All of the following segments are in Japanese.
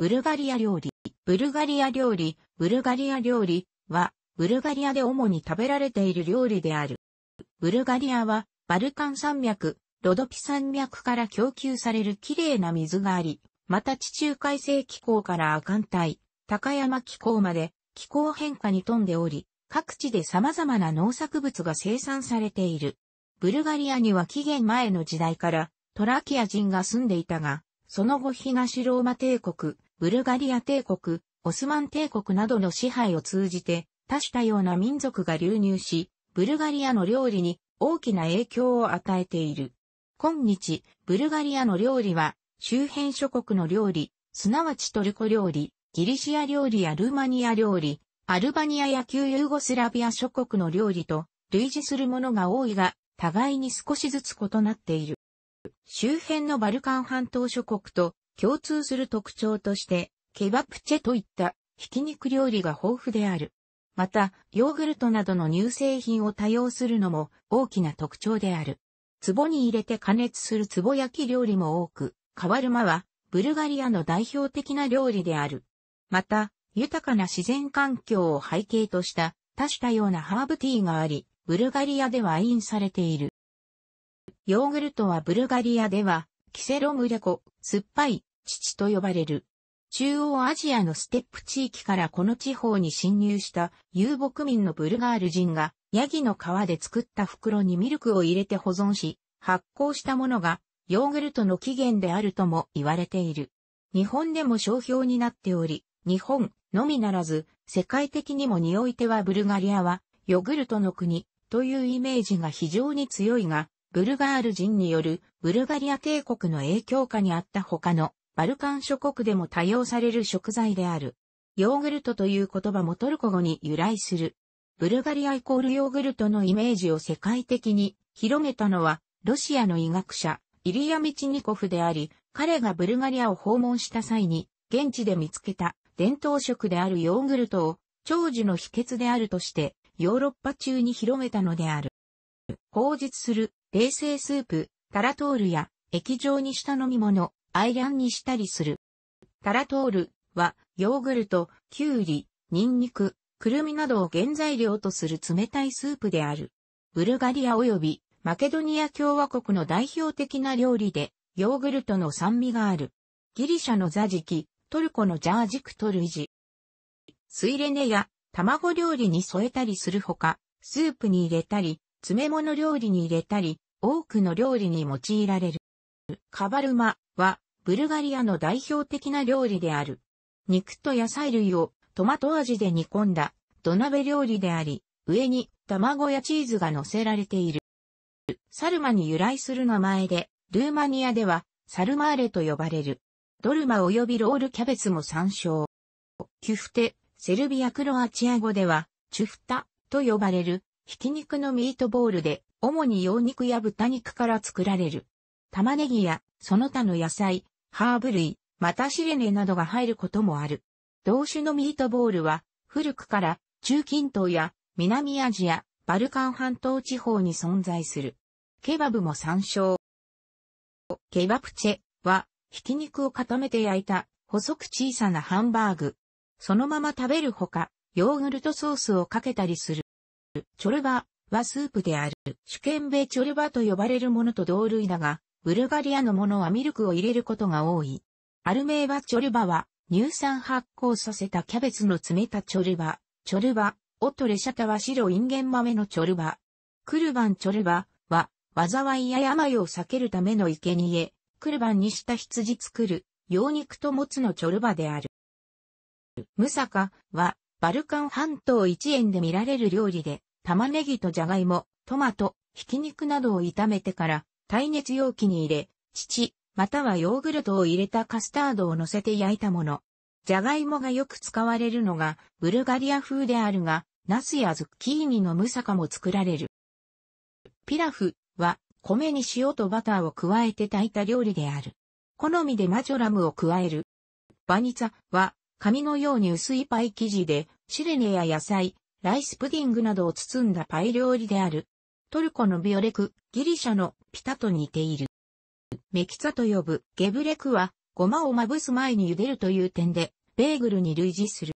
ブルガリア料理。ブルガリア料理、ブルガリア料理は、ブルガリアで主に食べられている料理である。ブルガリアは、バルカン山脈、ロドピ山脈から供給される綺麗な水があり、また地中海性気候から亜寒帯、高山気候まで気候変化に富んでおり、各地で様々な農作物が生産されている。ブルガリアには紀元前の時代からトラキア人が住んでいたが、その後東ローマ帝国、ブルガリア帝国、オスマン帝国などの支配を通じて、多種多様な民族が流入し、ブルガリアの料理に大きな影響を与えている。今日、ブルガリアの料理は、周辺諸国の料理、すなわちトルコ料理、ギリシア料理やルーマニア料理、アルバニアや旧ユーゴスラビア諸国の料理と類似するものが多いが、互いに少しずつ異なっている。周辺のバルカン半島諸国と共通する特徴として、ケバプチェといったひき肉料理が豊富である。また、ヨーグルトなどの乳製品を多用するのも大きな特徴である。壺に入れて加熱する壺焼き料理も多く、カワルマはブルガリアの代表的な料理である。また、豊かな自然環境を背景とした多種多様なハーブティーがあり、ブルガリアでは愛飲されている。ヨーグルトはブルガリアでは、キセロムレコ、酸っぱい、父と呼ばれる。中央アジアのステップ地域からこの地方に侵入した遊牧民のブルガール人がヤギの皮で作った袋にミルクを入れて保存し、発酵したものがヨーグルトの起源であるとも言われている。日本でも商標になっており、日本のみならず世界的にもにおいてはブルガリアはヨーグルトの国というイメージが非常に強いが、ブルガール人によるブルガリア帝国の影響下にあった他のバルカン諸国でも多用される食材である。ヨーグルトという言葉もトルコ語に由来する。ブルガリアイコールヨーグルトのイメージを世界的に広めたのは、ロシアの医学者、イリア・ミチニコフであり、彼がブルガリアを訪問した際に、現地で見つけた伝統食であるヨーグルトを長寿の秘訣であるとして、ヨーロッパ中に広めたのである。口実する冷製スープ、タラトールや液状にした飲み物、アイランにしたりする。タラトールは、ヨーグルト、キュウリ、ニンニク、クルミなどを原材料とする冷たいスープである。ブルガリア及びマケドニア共和国の代表的な料理で、ヨーグルトの酸味がある。ギリシャのザジキ、トルコのジャージクトルイジ。スイレネや卵料理に添えたりするほか、スープに入れたり、詰め物料理に入れたり、多くの料理に用いられる。カバルマは、ブルガリアの代表的な料理である。肉と野菜類をトマト味で煮込んだ土鍋料理であり、上に卵やチーズが乗せられている。サルマに由来する名前で、ルーマニアではサルマーレと呼ばれる。ドルマ及びロールキャベツも参照。キュフテ、セルビアクロアチア語では、チュフタと呼ばれる、ひき肉のミートボールで、主に羊肉や豚肉から作られる。玉ねぎやその他の野菜、ハーブ類、またシレネなどが入ることもある。同種のミートボールは、古くから中近東や南アジア、バルカン半島地方に存在する。ケバブも参照。ケバプチェは、ひき肉を固めて焼いた細く小さなハンバーグ。そのまま食べるほか、ヨーグルトソースをかけたりする。チョルバはスープである。主権米チョルバと呼ばれるものと同類だが、ブルガリアのものはミルクを入れることが多い。アルメーバチョルバは、乳酸発酵させたキャベツの詰めたチョルバ、チョルバ、オトレシャタは白インゲン豆のチョルバ。クルバンチョルバは、災いや病を避けるための生贄、クルバンにした羊作る、羊肉ともつのチョルバである。ムサカは、バルカン半島一円で見られる料理で、玉ねぎとじゃがいも、トマト、ひき肉などを炒めてから、耐熱容器に入れ、乳、またはヨーグルトを入れたカスタードを乗せて焼いたもの。じゃがいもがよく使われるのが、ブルガリア風であるが、ナスやズッキーニのムサカも作られる。ピラフは、米に塩とバターを加えて炊いた料理である。好みでマジョラムを加える。バニツァは、紙のように薄いパイ生地で、シレネや野菜、ライスプディングなどを包んだパイ料理である。トルコのビオレク、ギリシャのピタと似ている。メキツァと呼ぶゲブレクは、ごまをまぶす前に茹でるという点で、ベーグルに類似する。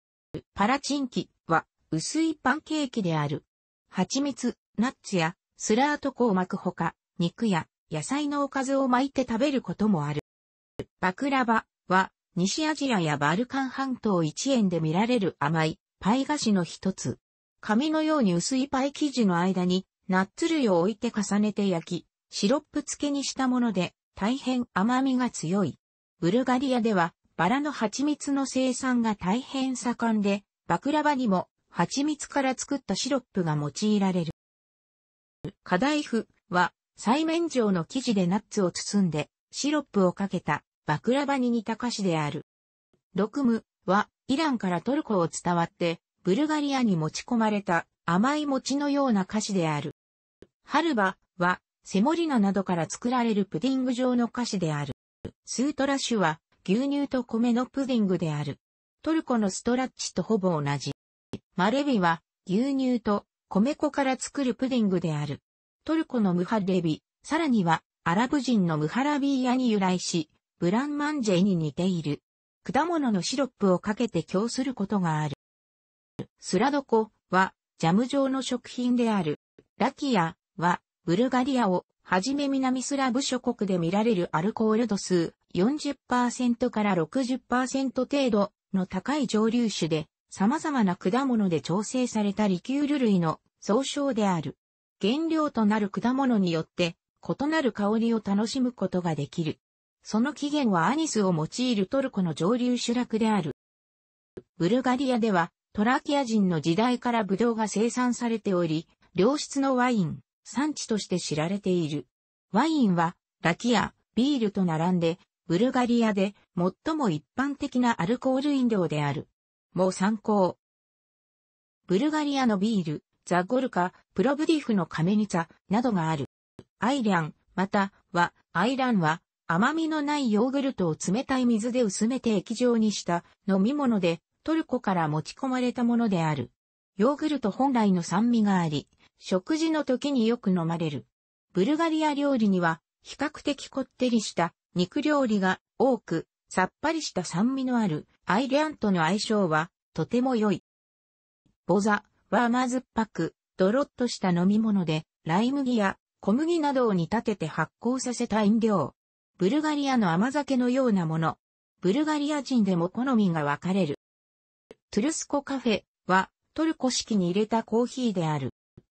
パラチンキは、薄いパンケーキである。蜂蜜、ナッツや、スラート粉を巻くほか、肉や野菜のおかずを巻いて食べることもある。バクラバは、西アジアやバルカン半島一円で見られる甘いパイ菓子の一つ。紙のように薄いパイ生地の間にナッツ類を置いて重ねて焼き、シロップ漬けにしたもので、大変甘みが強い。ブルガリアでは、バラの蜂蜜の生産が大変盛んで、バクラバにも蜂蜜から作ったシロップが用いられる。カダイフは、細面状の生地でナッツを包んで、シロップをかけた、バクラバに似た菓子である。ロクムは、イランからトルコを伝わって、ブルガリアに持ち込まれた甘い餅のような菓子である。春バは、セモリナなどから作られるプディング状の菓子である。スートラッシュは、牛乳と米のプディングである。トルコのストラッチとほぼ同じ。マレビは、牛乳と米粉から作るプディングである。トルコのムハレビ、さらには、アラブ人のムハラビーヤに由来し、ブランマンジェに似ている。果物のシロップをかけて供することがある。スラドコは、ジャム状の食品である。ラキア、は、ブルガリアをはじめ南スラブ諸国で見られるアルコール度数40%から60%程度の高い蒸留酒で、様々な果物で調整されたリキュール類の総称である。原料となる果物によって異なる香りを楽しむことができる。その起源はアニスを用いるトルコの上流集落である。ブルガリアではトラキア人の時代からブドウが生産されており、良質のワイン、産地として知られている。ワインは、ラキア、ビールと並んで、ブルガリアで最も一般的なアルコール飲料である。もう参考。ブルガリアのビール、ザ・ゴルカ、プロブディフのカメニツァなどがある。アイラン、または、アイランは、甘みのないヨーグルトを冷たい水で薄めて液状にした飲み物で、トルコから持ち込まれたものである。ヨーグルト本来の酸味があり、食事の時によく飲まれる。ブルガリア料理には比較的こってりした肉料理が多く、さっぱりした酸味のあるアイリアンとの相性はとても良い。ボザは甘酸っぱく、ドロッとした飲み物で、ライ麦や小麦などを煮立てて発酵させた飲料。ブルガリアの甘酒のようなもの。ブルガリア人でも好みが分かれる。トゥルスコカフェはトルコ式に入れたコーヒーである。